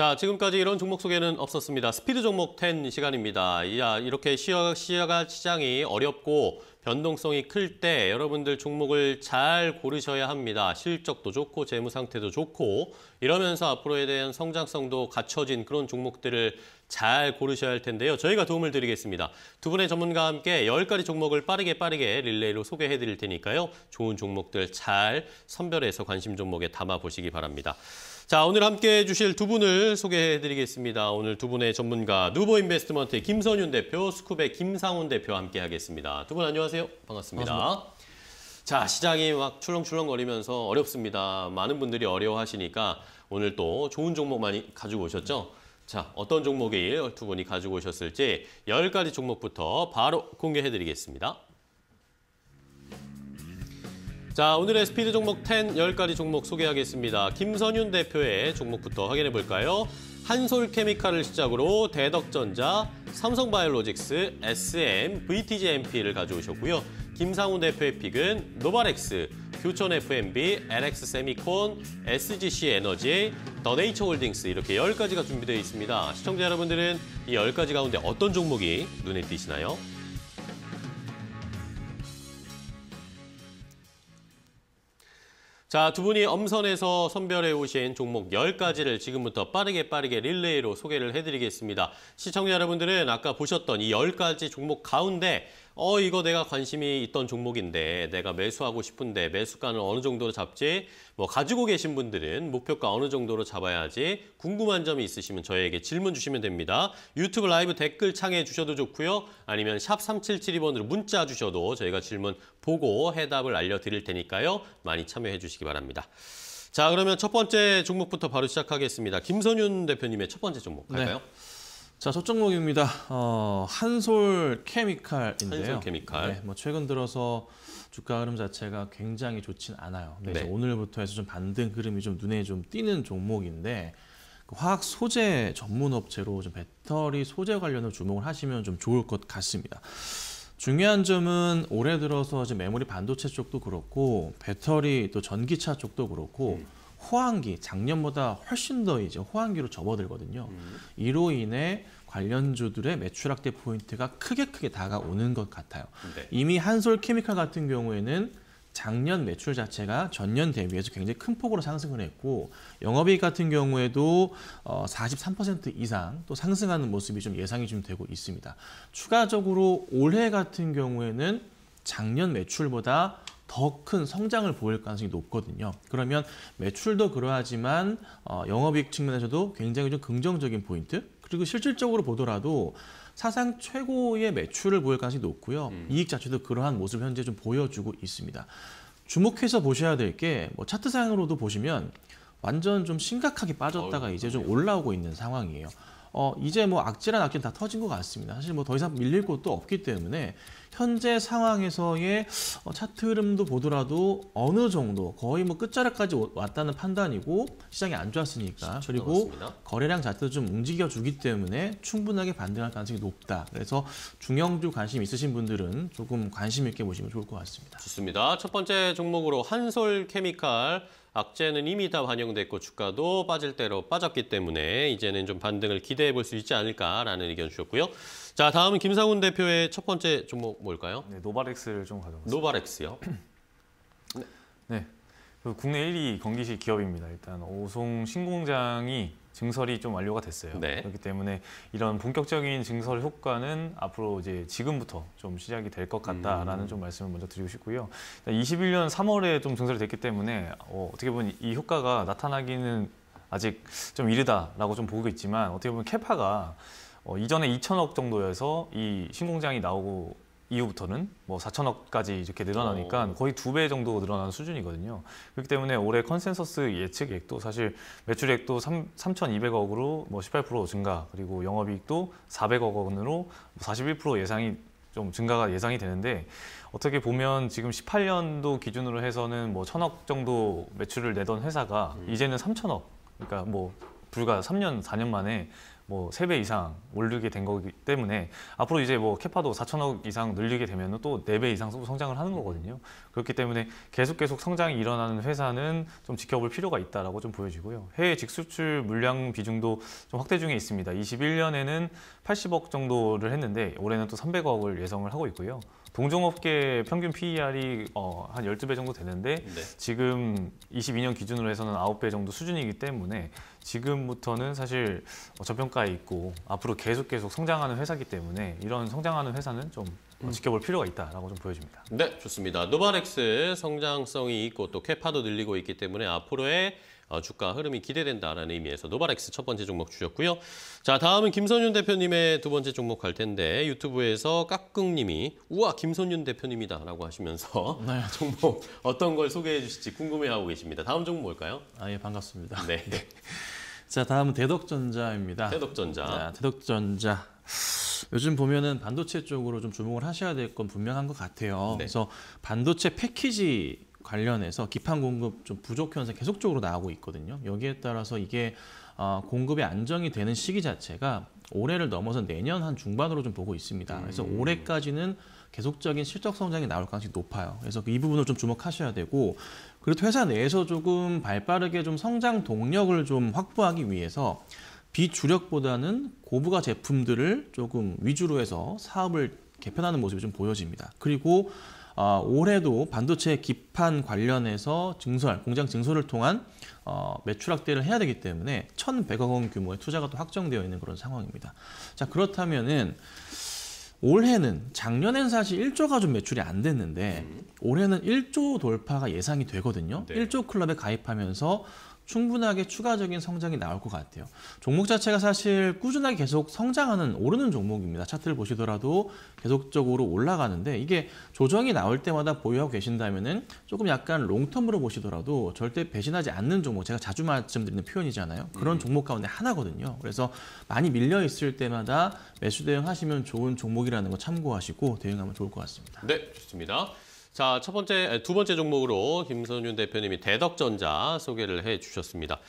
자, 지금까지 이런 종목 소개는 없었습니다. 스피드 종목 10 시간입니다. 야, 이렇게 시야, 시야가 시장이 어렵고 변동성이 클 때 여러분들 종목을 잘 고르셔야 합니다. 실적도 좋고 재무 상태도 좋고 이러면서 앞으로에 대한 성장성도 갖춰진 그런 종목들을 잘 고르셔야 할 텐데요. 저희가 도움을 드리겠습니다. 두 분의 전문가와 함께 1 0가지 종목을 빠르게 빠르게 릴레이로 소개해 드릴 테니까요. 좋은 종목들 잘 선별해서 관심 종목에 담아 보시기 바랍니다. 자, 오늘 함께 해주실 두 분을 소개해 드리겠습니다. 오늘 두 분의 전문가, 누보 인베스트먼트 의 김선윤 대표, 스쿱의 김상훈 대표와 함께 하겠습니다. 두 분 안녕하세요. 반갑습니다. 반갑습니다. 자, 시장이 막 출렁출렁거리면서 어렵습니다. 많은 분들이 어려워하시니까 오늘 또 좋은 종목 많이 가지고 오셨죠? 자, 어떤 종목이 두 분이 가지고 오셨을지 10가지 종목부터 바로 공개해드리겠습니다. 자, 오늘의 스피드 종목 10, 10가지 종목 소개하겠습니다. 김선윤 대표의 종목부터 확인해볼까요? 한솔케미칼을 시작으로 대덕전자, 삼성바이오로직스, SM, VTGMP를 가져오셨고요. 김상훈 대표의 픽은 노바렉스, 교촌 FMB, LX 세미콘, SGC 에너지, 더네이처 홀딩스 이렇게 10가지가 준비되어 있습니다. 시청자 여러분들은 이 10가지 가운데 어떤 종목이 눈에 띄시나요? 자, 두 분이 엄선해서 선별해 오신 종목 10가지를 지금부터 빠르게 빠르게 릴레이로 소개를 해드리겠습니다. 시청자 여러분들은 아까 보셨던 이 10가지 종목 가운데 어 이거 내가 관심이 있던 종목인데 내가 매수하고 싶은데 매수가는 어느 정도로 잡지 뭐 가지고 계신 분들은 목표가 어느 정도로 잡아야지 궁금한 점이 있으시면 저희에게 질문 주시면 됩니다. 유튜브 라이브 댓글 창에 주셔도 좋고요. 아니면 샵 3772번으로 문자 주셔도 저희가 질문 보고 해답을 알려드릴 테니까요. 많이 참여해 주시기 바랍니다. 자 그러면 첫 번째 종목부터 바로 시작하겠습니다. 김선윤 대표님의 첫 번째 종목 갈까요? 네. 자, 첫종목입니다. 어, 한솔 케미칼인데요. 한솔 케미칼. 네, 뭐 최근 들어서 주가 흐름 자체가 굉장히 좋진 않아요. 그 네. 오늘부터 해서 좀 반등 흐름이 좀 눈에 좀 띄는 종목인데 그 화학 소재 전문 업체로 좀 배터리 소재 관련으로 주목을 하시면 좀 좋을 것 같습니다. 중요한 점은 올해 들어서 지금 메모리 반도체 쪽도 그렇고 배터리 또 전기차 쪽도 그렇고 음. 호황기 작년보다 훨씬 더 이제 호황기로 접어들거든요. 음. 이로 인해 관련주들의 매출 확대 포인트가 크게 크게 다가오는 것 같아요. 네. 이미 한솔케미칼 같은 경우에는 작년 매출 자체가 전년 대비해서 굉장히 큰 폭으로 상승을 했고 영업이익 같은 경우에도 어43% 이상 또 상승하는 모습이 좀 예상이 좀 되고 있습니다. 추가적으로 올해 같은 경우에는 작년 매출보다 더큰 성장을 보일 가능성이 높거든요. 그러면 매출도 그러하지만 어, 영업이익 측면에서도 굉장히 좀 긍정적인 포인트 그리고 실질적으로 보더라도 사상 최고의 매출을 보일 가능성이 높고요. 음. 이익 자체도 그러한 모습을 현재 좀 보여주고 있습니다. 주목해서 보셔야 될게뭐 차트상으로도 보시면 완전 좀 심각하게 빠졌다가 어이, 이제 좀 올라오고 있는 상황이에요. 어, 이제 뭐악질한 악재는 다 터진 것 같습니다. 사실 뭐 더 이상 밀릴 곳도 없기 때문에 현재 상황에서의 어, 차트 흐름도 보더라도 어느 정도 거의 뭐 끝자락까지 왔다는 판단이고 시장이 안 좋았으니까 그리고 같습니다. 거래량 자체도 좀 움직여 주기 때문에 충분하게 반등할 가능성이 높다. 그래서 중형주 관심 있으신 분들은 조금 관심 있게 보시면 좋을 것 같습니다. 좋습니다. 첫 번째 종목으로 한솔 케미칼 악재는 이미 다 반영됐고 주가도 빠질 대로 빠졌기 때문에 이제는 좀 반등을 기대해 볼 수 있지 않을까라는 의견 주셨고요. 자, 다음은 김상훈 대표의 첫 번째 종목 뭘까요? 네, 노바렉스를 좀 가져왔습니다. 노바렉스요? 네. 네. 국내 1위 건기식 기업입니다. 일단 오송 신공장이 증설이 좀 완료가 됐어요. 네. 그렇기 때문에 이런 본격적인 증설 효과는 앞으로 이제 지금부터 좀 시작이 될 것 같다라는 음. 좀 말씀을 먼저 드리고 싶고요. 21년 3월에 좀 증설이 됐기 때문에 어, 어떻게 보면 이 효과가 나타나기는 아직 좀 이르다라고 좀 보고 있지만 어떻게 보면 캐파가 어, 이전에 2천억 정도여서 이 신공장이 나오고 이후부터는 뭐 4천억까지 이렇게 늘어나니까 오. 어. 거의 두 배 정도 늘어나는 수준이거든요. 그렇기 때문에 올해 컨센서스 예측액도 사실 매출액도 3, 3,200억으로 뭐 18% 증가 그리고 영업이익도 400억 원으로 41% 뭐 예상이 좀 증가가 예상이 되는데 어떻게 보면 지금 18년도 기준으로 해서는 뭐 천억 정도 매출을 내던 회사가 음. 이제는 3천억 그러니까 뭐 불과 3년 4년 만에 뭐 3배 이상 올리게 된 거기 때문에 앞으로 이제 뭐 캐파도 4천억 이상 늘리게 되면 또 4배 이상 성장을 하는 거거든요. 그렇기 때문에 계속 계속 성장이 일어나는 회사는 좀 지켜볼 필요가 있다라고 좀 보여지고요. 해외 직수출 물량 비중도 좀 확대 중에 있습니다. 21년에는 80억 정도를 했는데 올해는 또 300억을 예상을 하고 있고요. 동종업계 평균 PER이 어, 한 12배 정도 되는데 네. 지금 22년 기준으로 해서는 9배 정도 수준이기 때문에 지금부터는 사실 뭐 저평가에 있고 앞으로 계속 계속 성장하는 회사기 때문에 이런 성장하는 회사는 좀 음. 지켜볼 필요가 있다라고 좀 보여집니다. 네, 좋습니다. 노바렉스 성장성이 있고 또 캐파도 늘리고 있기 때문에 앞으로의 어, 주가 흐름이 기대된다라는 의미에서 노바렉스 첫 번째 종목 주셨고요. 자 다음은 김선윤 대표님의 두 번째 종목 갈 텐데 유튜브에서 깍꿍님이 우와 김선윤 대표님이다라고 하시면서 네. 종목 어떤 걸 소개해 주실지 궁금해하고 계십니다. 다음 종목 뭘까요? 아예 반갑습니다. 네. 네. 자 다음은 대덕전자입니다. 대덕전자. 자, 대덕전자. 요즘 보면은 반도체 쪽으로 좀 주목을 하셔야 될 건 분명한 것 같아요. 네. 그래서 반도체 패키지 관련해서 기판 공급 좀 부족 현상 계속적으로 나오고 있거든요. 여기에 따라서 이게 어, 공급이 안정이 되는 시기 자체가 올해를 넘어서 내년 한 중반으로 좀 보고 있습니다. 그래서 음. 올해까지는 계속적인 실적 성장이 나올 가능성이 높아요. 그래서 이 부분을 좀 주목하셔야 되고 그리고 회사 내에서 조금 발빠르게 좀 성장 동력을 좀 확보하기 위해서 비주력보다는 고부가 제품들을 조금 위주로 해서 사업을 개편하는 모습이 좀 보여집니다. 그리고 어, 올해도 반도체 기판 관련해서 증설, 공장 증설을 통한 어, 매출 확대를 해야 되기 때문에 1,100억 원 규모의 투자가 또 확정되어 있는 그런 상황입니다. 자 그렇다면은 올해는 작년엔 사실 1조가 좀 매출이 안 됐는데 음. 올해는 1조 돌파가 예상이 되거든요. 네. 1조 클럽에 가입하면서 충분하게 추가적인 성장이 나올 것 같아요. 종목 자체가 사실 꾸준하게 계속 성장하는 오르는 종목입니다. 차트를 보시더라도 계속적으로 올라가는데 이게 조정이 나올 때마다 보유하고 계신다면 조금 약간 롱텀으로 보시더라도 절대 배신하지 않는 종목 제가 자주 말씀드리는 표현이잖아요. 그런 음. 종목 가운데 하나거든요. 그래서 많이 밀려 있을 때마다 매수 대응하시면 좋은 종목이라는 거 참고하시고 대응하면 좋을 것 같습니다. 네, 좋습니다. 자, 첫 번째, 두 번째 종목으로 김선윤 대표님이 대덕전자 소개를 해 주셨습니다.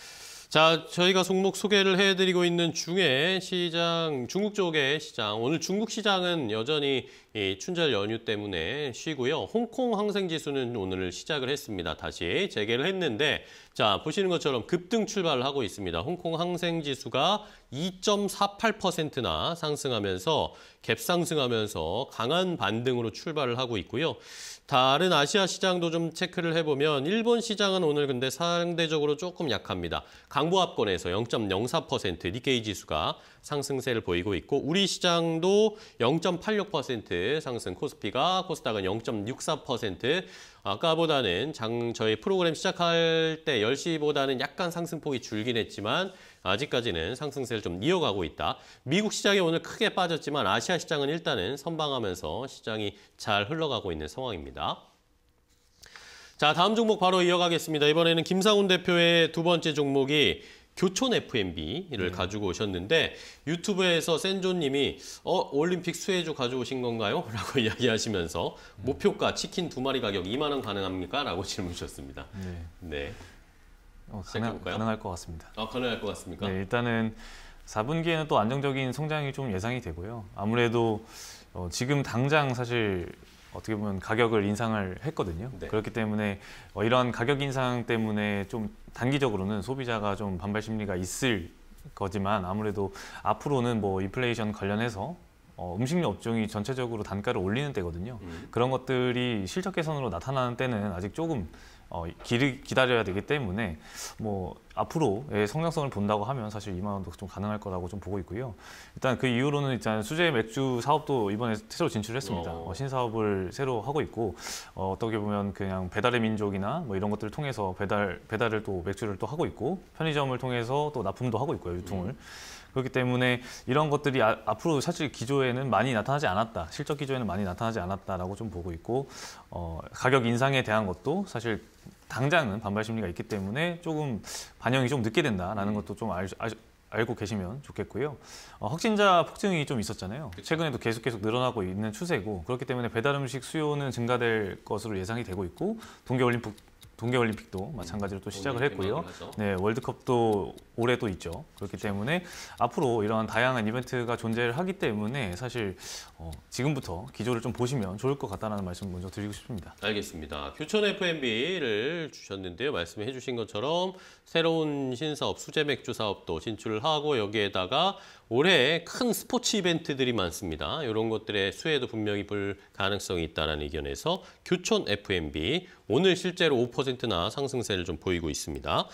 자, 저희가 종목 소개를 해드리고 있는 중에 시장, 중국 쪽의 시장, 오늘 중국 시장은 여전히 이 예, 춘절 연휴 때문에 쉬고요. 홍콩 항생지수는 오늘 시작을 했습니다. 다시 재개를 했는데 자 보시는 것처럼 급등 출발을 하고 있습니다. 홍콩 항생지수가 2.48%나 상승하면서 갭상승하면서 강한 반등으로 출발을 하고 있고요. 다른 아시아 시장도 좀 체크를 해보면 일본 시장은 오늘 근데 상대적으로 조금 약합니다. 강보합권에서 0.04% 니케이 지수가 상승세를 보이고 있고 우리 시장도 0.86% 상승, 코스피가 코스닥은 0.64%. 아까보다는 장 저희 프로그램 시작할 때 10시보다는 약간 상승폭이 줄긴 했지만 아직까지는 상승세를 좀 이어가고 있다. 미국 시장이 오늘 크게 빠졌지만 아시아 시장은 일단은 선방하면서 시장이 잘 흘러가고 있는 상황입니다. 자, 다음 종목 바로 이어가겠습니다. 이번에는 김상훈 대표의 두 번째 종목이 교촌 F&B를 음. 네. 가지고 오셨는데 유튜브에서 센조님이 어 올림픽 수혜주 가져오신 건가요? 라고 이야기하시면서 음. 목표가 치킨 두 마리 가격 2만 원 가능합니까? 라고 질문 주셨습니다. 네. 네. 어, 가능, 가능할 것 같습니다. 아 가능할 것 같습니까? 네, 일단은 4분기에는 또 안정적인 성장이 좀 예상이 되고요. 아무래도 어, 지금 당장 사실 어떻게 보면 가격을 인상을 했거든요. 네. 그렇기 때문에 어, 이런 가격 인상 때문에 좀 단기적으로는 소비자가 좀 반발 심리가 있을 거지만 아무래도 앞으로는 뭐 인플레이션 관련해서 어, 음식료 업종이 전체적으로 단가를 올리는 때거든요. 음. 그런 것들이 실적 개선으로 나타나는 때는 아직 조금 어, 기다려야 되기 때문에 뭐 앞으로의 예, 성장성을 본다고 하면 사실 2만 원도 좀 가능할 거라고 좀 보고 있고요. 일단 그 이후로는 일단 수제 맥주 사업도 이번에 새로 진출했습니다. 어. 어, 신사업을 새로 하고 있고 어, 어떻게 보면 그냥 배달의 민족이나 뭐 이런 것들을 통해서 배달 배달을 또 맥주를 또 하고 있고 편의점을 통해서 또 납품도 하고 있고요 유통을. 음. 그렇기 때문에 이런 것들이 아, 앞으로 사실 기조에는 많이 나타나지 않았다. 실적 기조에는 많이 나타나지 않았다라고 좀 보고 있고 어, 가격 인상에 대한 것도 사실 당장은 반발 심리가 있기 때문에 조금 반영이 좀 늦게 된다라는 음. 것도 좀 알, 알, 알고 계시면 좋겠고요. 어, 확진자 폭증이 좀 있었잖아요. 그쵸. 최근에도 계속 계속 늘어나고 있는 추세고 그렇기 때문에 배달 음식 수요는 증가될 것으로 예상이 되고 있고 동계 올림픽 동계 올림픽도 마찬가지로 또 시작을 했고요. 네, 월드컵도 올해도 있죠. 그렇기 그렇죠. 때문에 앞으로 이러한 다양한 이벤트가 존재를 하기 때문에 사실 어, 지금부터 기조를 좀 보시면 좋을 것 같다는 말씀 먼저 드리고 싶습니다. 알겠습니다. 교촌 F&B를 주셨는데요. 말씀해 주신 것처럼 새로운 신사업, 수제 맥주 사업도 진출을 하고 여기에다가 올해 큰 스포츠 이벤트들이 많습니다. 이런 것들의 수혜도 분명히 볼 가능성이 있다는 의견에서 교촌 F&B 오늘 실제로 5%나 상승세를 좀 보이고 있습니다.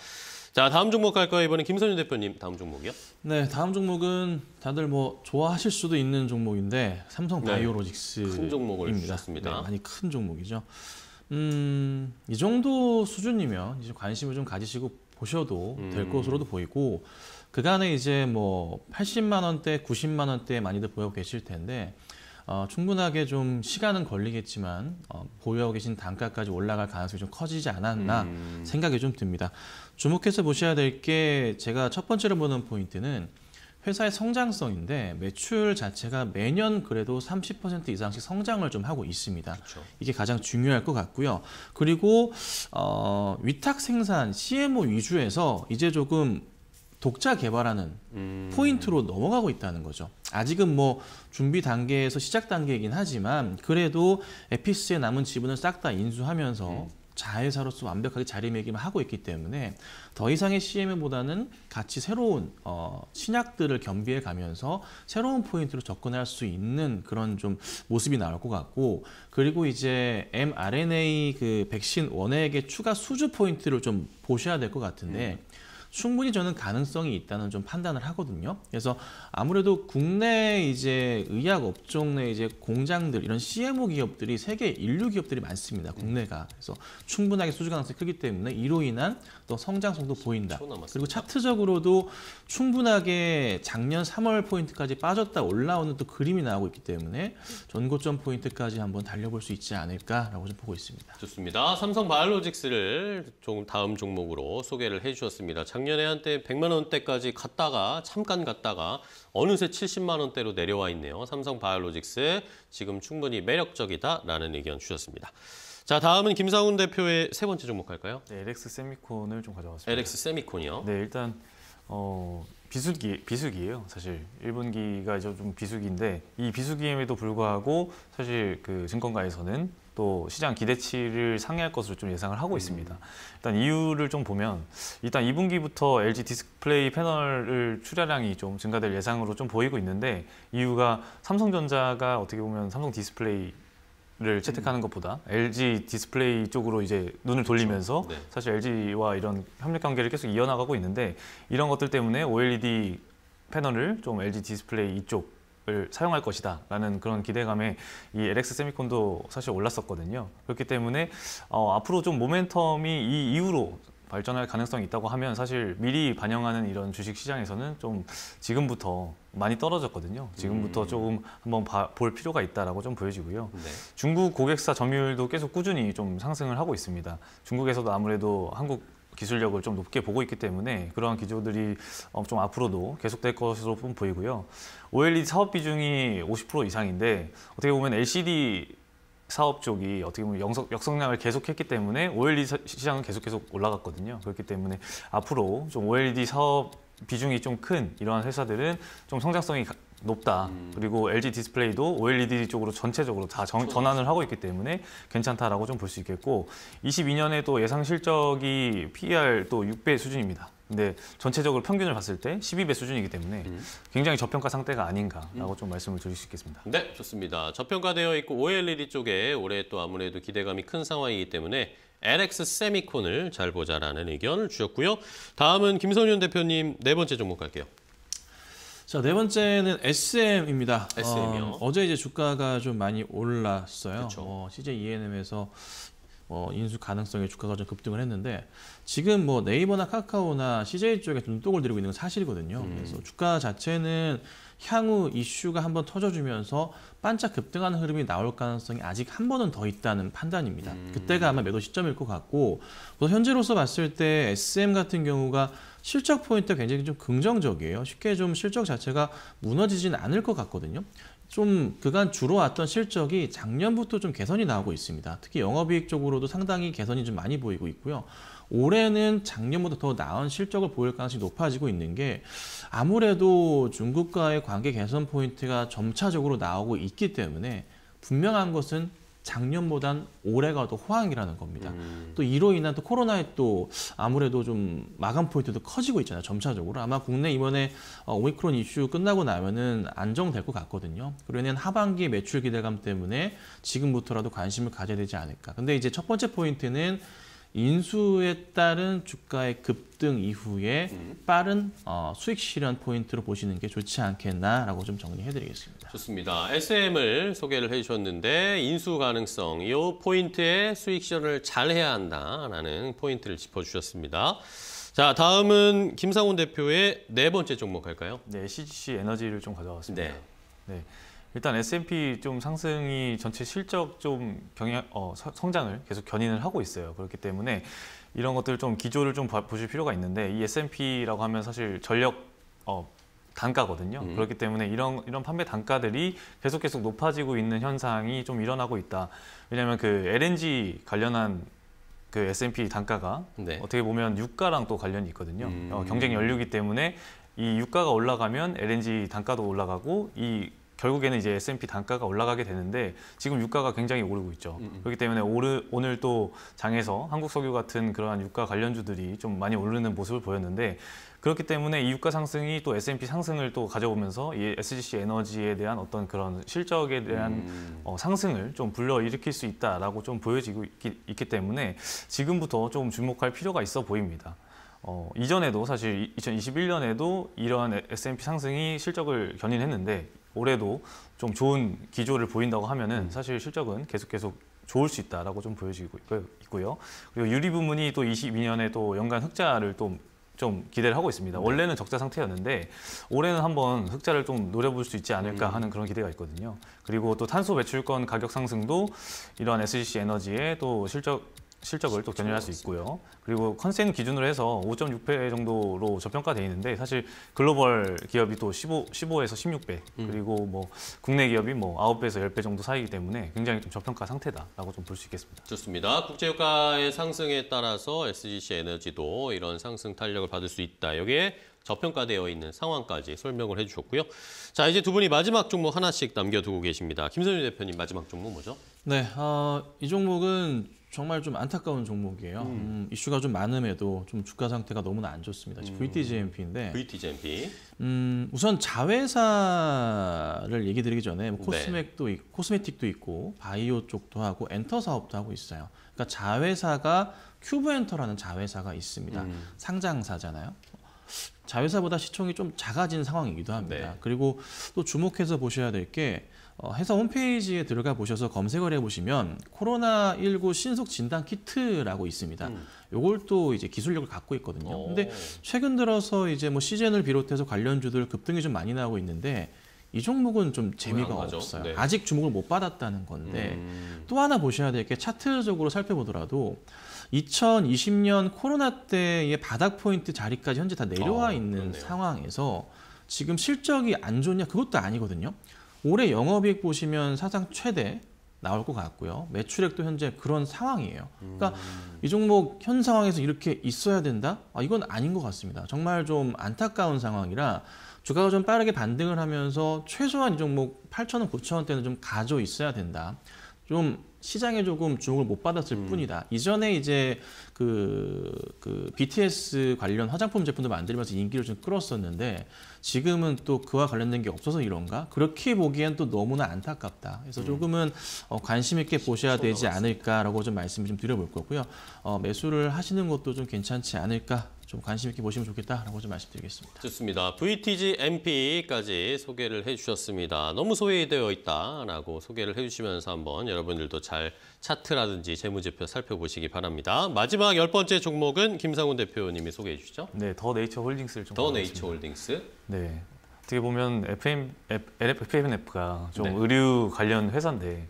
자 다음 종목 갈까요? 이번엔 김선유 대표님 다음 종목이요? 네 다음 종목은 다들 뭐 좋아하실 수도 있는 종목인데 삼성 바이오로직스 네, 큰 종목을 주셨습니다. 네, 많이 큰 종목이죠. 음, 이 정도 수준이면 이제 관심을 좀 가지시고 보셔도 음. 될 것으로도 보이고 그간에 이제 뭐 80만 원대, 90만 원대 많이들 보여 계실 텐데 어, 충분하게 좀 시간은 걸리겠지만 어, 보유하고 계신 단가까지 올라갈 가능성이 좀 커지지 않았나 음. 생각이 좀 듭니다. 주목해서 보셔야 될 게 제가 첫 번째로 보는 포인트는 회사의 성장성인데 매출 자체가 매년 그래도 30% 이상씩 성장을 좀 하고 있습니다. 그렇죠. 이게 가장 중요할 것 같고요. 그리고 어, 위탁 생산 CMO 위주에서 이제 조금 독자 개발하는 음. 포인트로 넘어가고 있다는 거죠. 아직은 뭐 준비 단계에서 시작 단계이긴 하지만 그래도 에피스의 남은 지분을 싹 다 인수하면서 음. 자회사로서 완벽하게 자리매김을 하고 있기 때문에 더 이상의 CM보다는 같이 새로운 어, 신약들을 겸비해 가면서 새로운 포인트로 접근할 수 있는 그런 좀 모습이 나올 것 같고 그리고 이제 mRNA 그 백신 원액의 추가 수주 포인트를 좀 보셔야 될 것 같은데 음. 충분히 저는 가능성이 있다는 좀 판단을 하거든요. 그래서 아무래도 국내 이제 의약 업종 내 이제 공장들 이런 CMO 기업들이 세계 인류 기업들이 많습니다. 네. 국내가 그래서 충분하게 수주 가능성이 크기 때문에 이로 인한 또 성장성도 보인다. 그리고 차트적으로도 충분하게 작년 3월 포인트까지 빠졌다 올라오는 또 그림이 나오고 있기 때문에 전고점 포인트까지 한번 달려볼 수 있지 않을까라고 좀 보고 있습니다. 좋습니다. 삼성 바이오로직스를 다음 종목으로 소개를 해주셨습니다. 작년 작년에 한때 100만 원대까지 갔다가 잠깐 갔다가 어느새 70만 원대로 내려와 있네요. 삼성 바이오로직스 지금 충분히 매력적이다라는 의견 주셨습니다. 자 다음은 김상훈 대표의 세 번째 종목 할까요? 네, LX 세미콘을 좀 가져왔습니다. LX 세미콘이요? 네, 일단 어, 비수기 비수기예요. 사실 1분기가 이제 좀 비수기인데 이 비수기임에도 불구하고 사실 그 증권가에서는 또 시장 기대치를 상회할 것으로 좀 예상을 하고 있습니다. 일단 이유를 좀 보면 일단 2분기부터 LG 디스플레이 패널을 출하량이 좀 증가될 예상으로 좀 보이고 있는데 이유가 삼성전자가 어떻게 보면 삼성 디스플레이 를 채택하는 것보다 LG 디스플레이 쪽으로 이제 눈을 그렇죠. 돌리면서 그렇죠. 네. 사실 LG와 이런 협력 관계를 계속 이어나가고 있는데 이런 것들 때문에 OLED 패널을 좀 LG 디스플레이 이쪽 을 사용할 것이다 라는 그런 기대감에 이 LX 세미콘도 사실 올랐었거든요. 그렇기 때문에 어, 앞으로 좀 모멘텀이 이 이후로 발전할 가능성이 있다고 하면 사실 미리 반영하는 이런 주식 시장에서는 좀 지금부터 많이 떨어졌거든요. 지금부터 음. 조금 한번 봐, 볼 필요가 있다라고 좀 보여지고요. 네. 중국 고객사 점유율도 계속 꾸준히 좀 상승을 하고 있습니다. 중국에서도 아무래도 한국 기술력을 좀 높게 보고 있기 때문에 그러한 기조들이 어, 좀 앞으로도 계속될 것으로 보이고요. OLED 사업 비중이 50% 이상인데 어떻게 보면 LCD 사업 쪽이 어떻게 보면 영석, 역성량을 계속했기 때문에 OLED 시장은 계속 계속 올라갔거든요. 그렇기 때문에 앞으로 좀 OLED 사업 비중이 좀 큰 이러한 회사들은 좀 성장성이 높다. 음. 그리고 LG 디스플레이도 OLED 쪽으로 전체적으로 다 그렇죠. 전, 환을 하고 있기 때문에 괜찮다라고 좀 볼 수 있겠고 22년에 도 예상 실적이 PER 또 6배 수준입니다. 근데 전체적으로 평균을 봤을 때 12배 수준이기 때문에 음. 굉장히 저평가 상태가 아닌가라고 음. 좀 말씀을 드릴 수 있겠습니다. 네, 좋습니다. 저평가되어 있고 OLED 쪽에 올해 또 아무래도 기대감이 큰 상황이기 때문에 LX 세미콘을 잘 보자라는 의견을 주셨고요. 다음은 김선윤 대표님 네 번째 종목 갈게요. 자, 네 번째는 SM입니다. SM이요. 어, 제 이제 주가가 좀 많이 올랐어요. 그쵸. 어, CJ ENM에서 어, 뭐 인수 가능성의 주가가 좀 급등을 했는데 지금 뭐 네이버나 카카오나 CJ 쪽에 눈독을 들이고 있는 건 사실이거든요. 음. 그래서 주가 자체는 향후 이슈가 한번 터져주면서 반짝 급등하는 흐름이 나올 가능성이 아직 한 번은 더 있다는 판단입니다. 음. 그때가 아마 매도 시점일 것 같고 현재로서 봤을 때 SM 같은 경우가 실적 포인트가 굉장히 좀 긍정적이에요. 쉽게 좀 실적 자체가 무너지진 않을 것 같거든요. 좀 그간 주로 왔던 실적이 작년부터 좀 개선이 나오고 있습니다. 특히 영업이익 쪽으로도 상당히 개선이 좀 많이 보이고 있고요. 올해는 작년보다 더 나은 실적을 보일 가능성이 높아지고 있는 게 아무래도 중국과의 관계 개선 포인트가 점차적으로 나오고 있기 때문에 분명한 것은 작년보단 올해가 더 호황이라는 겁니다. 음. 또 이로 인한 또 코로나에 또 아무래도 좀 마감 포인트도 커지고 있잖아요. 점차적으로 아마 국내 이번에 어, 오미크론 이슈 끝나고 나면은 안정될 것 같거든요. 그러면 하반기 매출 기대감 때문에 지금부터라도 관심을 가져야 되지 않을까. 근데 이제 첫 번째 포인트는 인수에 따른 주가의 급등 이후에 음. 빠른 어, 수익 실현 포인트로 보시는 게 좋지 않겠나라고 좀 정리해드리겠습니다. 좋습니다. SM을 소개를 해주셨는데 인수 가능성, 이 포인트에 수익 실현을 잘해야 한다라는 포인트를 짚어주셨습니다. 자, 다음은 김상훈 대표의 네 번째 종목 할까요? 네, CGC 에너지를 좀 가져왔습니다. 네. 네. 일단 S&P 좀 상승이 전체 실적 좀 경향 어, 성장을 계속 견인을 하고 있어요. 그렇기 때문에 이런 것들 좀 기조를 좀 보실 필요가 있는데 이 S&P라고 하면 사실 전력 어, 단가거든요. 음. 그렇기 때문에 이런 이런 판매 단가들이 계속 계속 높아지고 있는 현상이 좀 일어나고 있다. 왜냐하면 그 LNG 관련한 그 S&P 단가가 네. 어떻게 보면 유가랑 또 관련이 있거든요. 음. 어, 경쟁 연료기 때문에 이 유가가 올라가면 LNG 단가도 올라가고 이 결국에는 이제 S&P 단가가 올라가게 되는데 지금 유가가 굉장히 오르고 있죠. 음, 음. 그렇기 때문에 오르, 오늘 또 장에서 한국석유 같은 그러한 유가 관련주들이 좀 많이 오르는 모습을 보였는데 그렇기 때문에 이 유가 상승이 또 S&P 상승을 또 가져오면서 이 SGC 에너지에 대한 어떤 그런 실적에 대한 음. 어, 상승을 좀 불러일으킬 수 있다라고 좀 보여지고 있기, 있기 때문에 지금부터 좀 주목할 필요가 있어 보입니다. 어, 이전에도 사실 2021년에도 이러한 S&P 상승이 실적을 견인했는데 올해도 좀 좋은 기조를 보인다고 하면은 음. 사실 실적은 계속 계속 좋을 수 있다라고 좀 보여지고 있고요. 그리고 유리 부문이 또 22년에 또 연간 흑자를 또 좀 기대를 하고 있습니다. 네. 원래는 적자 상태였는데 올해는 한번 흑자를 좀 노려볼 수 있지 않을까 음. 하는 그런 기대가 있거든요. 그리고 또 탄소 배출권 가격 상승도 이러한 SGC 에너지의 또 실적 실적을 또 견인할 수 있고요. 그리고 컨센 기준으로 해서 5.6배 정도로 저평가돼 있는데 사실 글로벌 기업이 또 15, 15에서 16배 음. 그리고 뭐 국내 기업이 뭐 9배에서 10배 정도 사이이기 때문에 굉장히 좀 저평가 상태다라고 좀 볼 수 있겠습니다. 좋습니다. 국제유가의 상승에 따라서 SGC 에너지도 이런 상승 탄력을 받을 수 있다. 여기에 저평가되어 있는 상황까지 설명을 해주셨고요. 자 이제 두 분이 마지막 종목 하나씩 남겨두고 계십니다. 김선유 대표님 마지막 종목 뭐죠? 네, 어, 이 종목은 정말 좀 안타까운 종목이에요. 음. 음, 이슈가 좀 많음에도 좀 주가 상태가 너무나 안 좋습니다. 음. VTGMP인데. VTGMP. 음, 우선 자회사를 얘기 드리기 전에 뭐 네. 코스맥도 네. 있고, 코스메틱도 있고 바이오 쪽도 하고 엔터 사업도 하고 있어요. 그러니까 자회사가 큐브엔터라는 자회사가 있습니다. 음. 상장사잖아요. 자회사보다 시총이 좀 작아진 상황이기도 합니다. 네. 그리고 또 주목해서 보셔야 될 게 어, 회사 홈페이지에 들어가 보셔서 검색을 해보시면 코로나19 신속 진단 키트라고 있습니다. 음. 요걸 또 이제 기술력을 갖고 있거든요. 오. 근데 최근 들어서 이제 뭐 시즌을 비롯해서 관련주들 급등이 좀 많이 나오고 있는데 이 종목은 좀 재미가 없어요. 네. 아직 주목을 못 받았다는 건데 음... 또 하나 보셔야 될 게 차트적으로 살펴보더라도 2020년 코로나 때의 바닥 포인트 자리까지 현재 다 내려와 아, 있는 그렇네요. 상황에서 지금 실적이 안 좋냐 그것도 아니거든요. 올해 영업이익 보시면 사상 최대 나올 것 같고요. 매출액도 현재 그런 상황이에요. 그러니까 음. 이 종목 현 상황에서 이렇게 있어야 된다? 아, 이건 아닌 것 같습니다. 정말 좀 안타까운 상황이라 주가가 좀 빠르게 반등을 하면서 최소한 이 종목 8,000원, 9,000원대는 좀 가져 있어야 된다. 좀 시장에 조금 주목을 못 받았을 음. 뿐이다. 이전에 이제 그, 그 BTS 관련 화장품 제품도 만들면서 인기를 좀 끌었었는데 지금은 또 그와 관련된 게 없어서 이런가? 그렇게 보기엔 또 너무나 안타깝다. 그래서 음. 조금은 어, 관심 있게 보셔야 되지 않을까라고 좀 말씀을 좀 드려볼 거고요. 어, 매수를 하시는 것도 좀 괜찮지 않을까 좀 관심 있게 보시면 좋겠다라고 좀 말씀드리겠습니다. 좋습니다. VTG MP까지 소개를 해주셨습니다. 너무 소외되어 있다라고 소개를 해주시면서 한번 여러분들도 잘 차트라든지 재무제표 살펴보시기 바랍니다. 마지막 열 번째 종목은 김상훈 대표님이 소개해 주시죠. 네, 더 네이처 홀딩스를 좀. 더 네이처 홀딩스. 네. 어떻게 보면 FM, FMF가 좀 네. 의류 관련 회사인데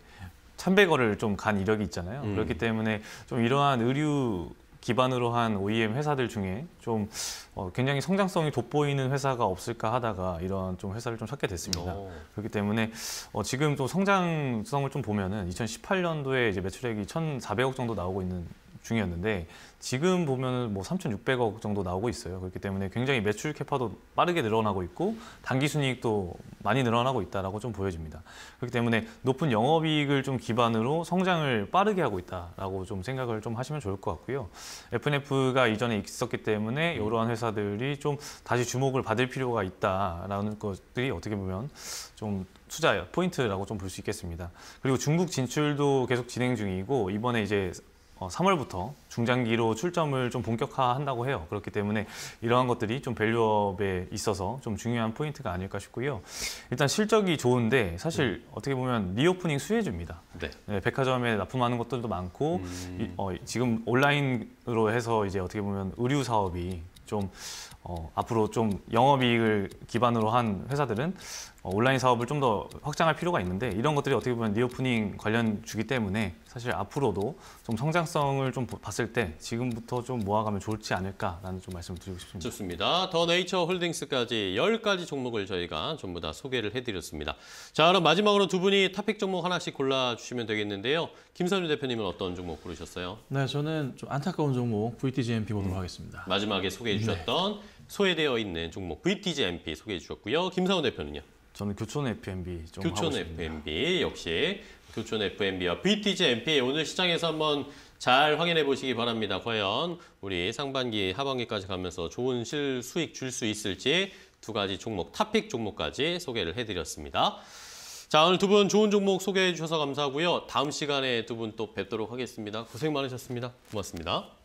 참배거를 좀 간 이력이 있잖아요. 음. 그렇기 때문에 좀 이러한 의류 기반으로 한 OEM 회사들 중에 좀 어, 굉장히 성장성이 돋보이는 회사가 없을까 하다가 이런 좀 회사를 좀 찾게 됐습니다. 오. 어. 그렇기 때문에 어, 지금 또 성장성을 좀 보면은 2018년도에 이제 매출액이 1,400억 정도 나오고 있는 중이었는데 지금 보면뭐 3,600억 정도 나오고 있어요. 그렇기 때문에 굉장히 매출 캐파도 빠르게 늘어나고 있고 단기 순이익도 많이 늘어나고 있다라고 좀 보여집니다. 그렇기 때문에 높은 영업이익을 좀 기반으로 성장을 빠르게 하고 있다라고 좀 생각을 좀 하시면 좋을 것 같고요. F&F가 n 이전에 있었기 때문에 이러한 회사들이 좀 다시 주목을 받을 필요가 있다라는 것들이 어떻게 보면 좀 투자 포인트라고 좀 볼 수 있겠습니다. 그리고 중국 진출도 계속 진행 중이고 이번에 이제 어, 3월부터 중장기로 출점을 좀 본격화한다고 해요. 그렇기 때문에 이러한 것들이 좀 밸류업에 있어서 좀 중요한 포인트가 아닐까 싶고요. 일단 실적이 좋은데 사실 네. 어떻게 보면 리오프닝 수혜주입니다. 네. 네, 백화점에 납품하는 것들도 많고 음... 이, 어, 지금 온라인으로 해서 이제 어떻게 보면 의류 사업이 좀 어, 앞으로 좀 영업이익을 기반으로 한 회사들은 어, 온라인 사업을 좀 더 확장할 필요가 있는데 이런 것들이 어떻게 보면 리오프닝 관련 주기 때문에 사실 앞으로도 좀 성장성을 좀 봤을 때 지금부터 좀 모아가면 좋지 않을까라는 좀 말씀을 드리고 싶습니다. 좋습니다. 더 네이처 홀딩스까지 10가지 종목을 저희가 전부 다 소개를 해드렸습니다. 자 그럼 마지막으로 두 분이 탑픽 종목 하나씩 골라주시면 되겠는데요. 김선주 대표님은 어떤 종목 고르셨어요? 네 저는 좀 안타까운 종목 VTGMP 보도록 음. 하겠습니다. 마지막에 소개해 네. 주셨던 네. 소외되어 있는 종목 VTGMP 소개해 주셨고요. 김사원 대표는요? 저는 교촌 F&B 좀 교촌 F&B 역시 교촌 F&B와 BTG m p 오늘 시장에서 한번 잘 확인해 보시기 바랍니다. 과연 우리 상반기, 하반기까지 가면서 좋은 실 수익 줄 수 있을지 두 가지 종목, 탑픽 종목까지 소개를 해드렸습니다. 자, 오늘 두 분 좋은 종목 소개해 주셔서 감사하고요. 다음 시간에 두 분 또 뵙도록 하겠습니다. 고생 많으셨습니다. 고맙습니다.